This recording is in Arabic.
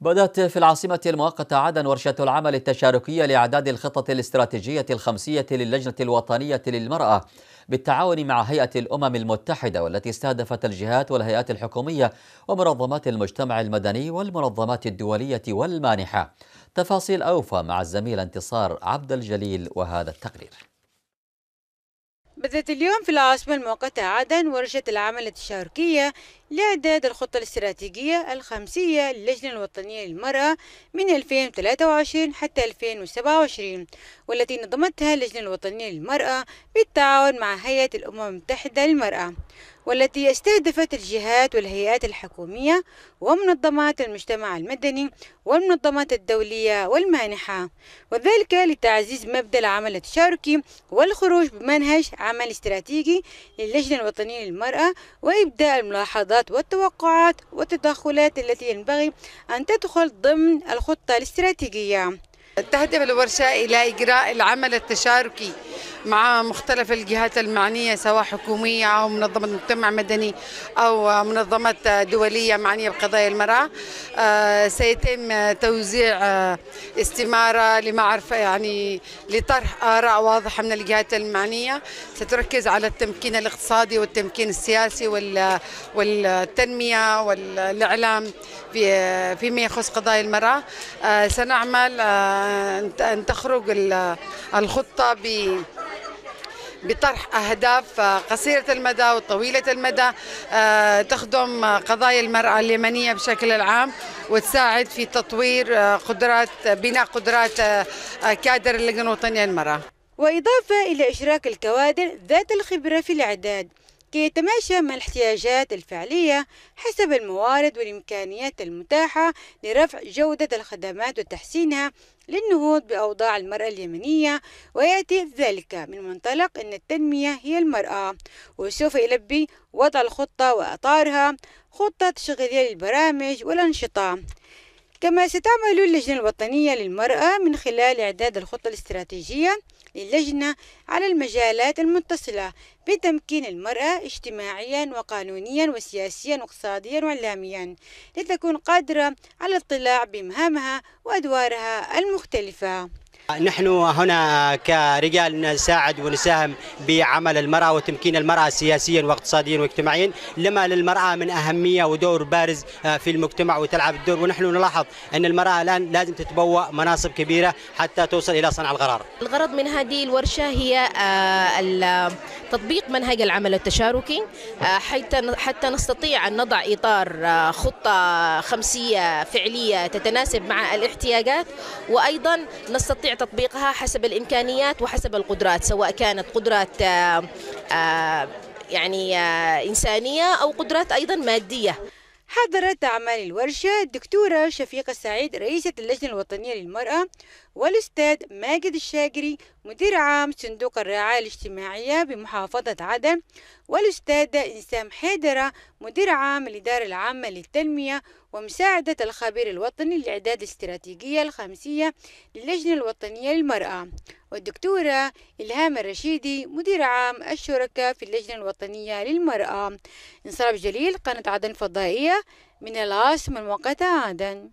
بدأت في العاصمة المؤقتة عدن ورشة العمل التشاركية لإعداد الخطط الاستراتيجية الخمسية للجنة الوطنية للمرأة بالتعاون مع هيئة الأمم المتحدة والتي استهدفت الجهات والهيئات الحكومية ومنظمات المجتمع المدني والمنظمات الدولية والمانحة تفاصيل أوفى مع الزميل انتصار عبد الجليل وهذا التقرير بدأت اليوم في العاصمة المؤقتة عدن ورشة العمل التشاركية لإعداد الخطة الاستراتيجية الخمسية للجنة الوطنية للمرأة من 2023 حتى 2027 والتي نظمتها اللجنة الوطنية للمرأة بالتعاون مع هيئة الأمم المتحدة للمرأة والتي استهدفت الجهات والهيئات الحكومية ومنظمات المجتمع المدني والمنظمات الدولية والمانحة وذلك لتعزيز مبدأ العمل التشاركي والخروج بمنهج عمل استراتيجي للجنة الوطنية للمرأة وإبداء الملاحظات الخططات والتوقعات والتدخلات التي ينبغي أن تدخل ضمن الخطة الاستراتيجية تهدف الورشة إلى إجراء العمل التشاركي مع مختلف الجهات المعنية سواء حكومية أو منظمة مجتمع مدني أو منظمة دولية معنية بقضايا المرأة آه، سيتم توزيع آه، استمارة لمعرفة يعني لطرح آراء واضحة من الجهات المعنية ستركز على التمكين الاقتصادي والتمكين السياسي والتنمية والإعلام فيما يخص قضايا المرأة آه، سنعمل أن تخرج الخطة ب بطرح أهداف آه، قصيرة المدى وطويلة المدى آه، تخدم آه، قضايا المرأة اليمنية بشكل العام وتساعد في تطوير قدرات بناء قدرات كادر اللجنة الوطنية للمرأة وإضافة إلى إشراك الكوادر ذات الخبرة في الإعداد كي يتماشى مع الاحتياجات الفعلية حسب الموارد والإمكانيات المتاحة لرفع جودة الخدمات وتحسينها للنهوض بأوضاع المرأة اليمنية ويأتي ذلك من منطلق أن التنمية هي المرأة وسوف يلبي وضع الخطة وأطارها خطة تشغيلية للبرامج والأنشطة كما ستعمل اللجنة الوطنية للمرأة من خلال إعداد الخطة الاستراتيجية للجنة على المجالات المتصلة بتمكين المرأة اجتماعيا وقانونيا وسياسيا واقتصاديا وإعلاميا لتكون قادرة على الاطلاع بمهامها وأدوارها المختلفة نحن هنا كرجال نساعد ونساهم بعمل المرأة وتمكين المرأة سياسيا واقتصاديا واجتماعيا لما للمرأة من أهمية ودور بارز آه، في المجتمع وتلعب الدور ونحن نلاحظ أن المرأة الآن لازم تتبوأ مناصب كبيرة حتى توصل إلى صنع القرار الغرض من هذه الورشة هي آه، تطبيق منهج العمل التشاركي آه، حتى حتى نستطيع أن نضع إطار خطة خمسية فعلية تتناسب مع الاحتياجات وأيضا نستطيع تطبيقها حسب الإمكانيات وحسب القدرات سواء كانت قدرات آه، آه، يعني آه، إنسانية أو قدرات أيضا مادية حضرت أعمال الورشة الدكتورة شفيقة سعيد رئيسة اللجنة الوطنية للمرأة والأستاذ ماجد الشاجري مدير عام صندوق الرعاية الاجتماعية بمحافظة عدن والأستاذة إنسام حيدرة مدير عام الإدارة العامة للتنمية ومساعدة الخبير الوطني لإعداد الاستراتيجية الخمسية للجنة الوطنية للمرأة والدكتورة إلهام الرشيدي مدير عام الشركة في اللجنة الوطنية للمرأة انصراف جليل قناة عدن فضائية من العاصمة المؤقتة عدن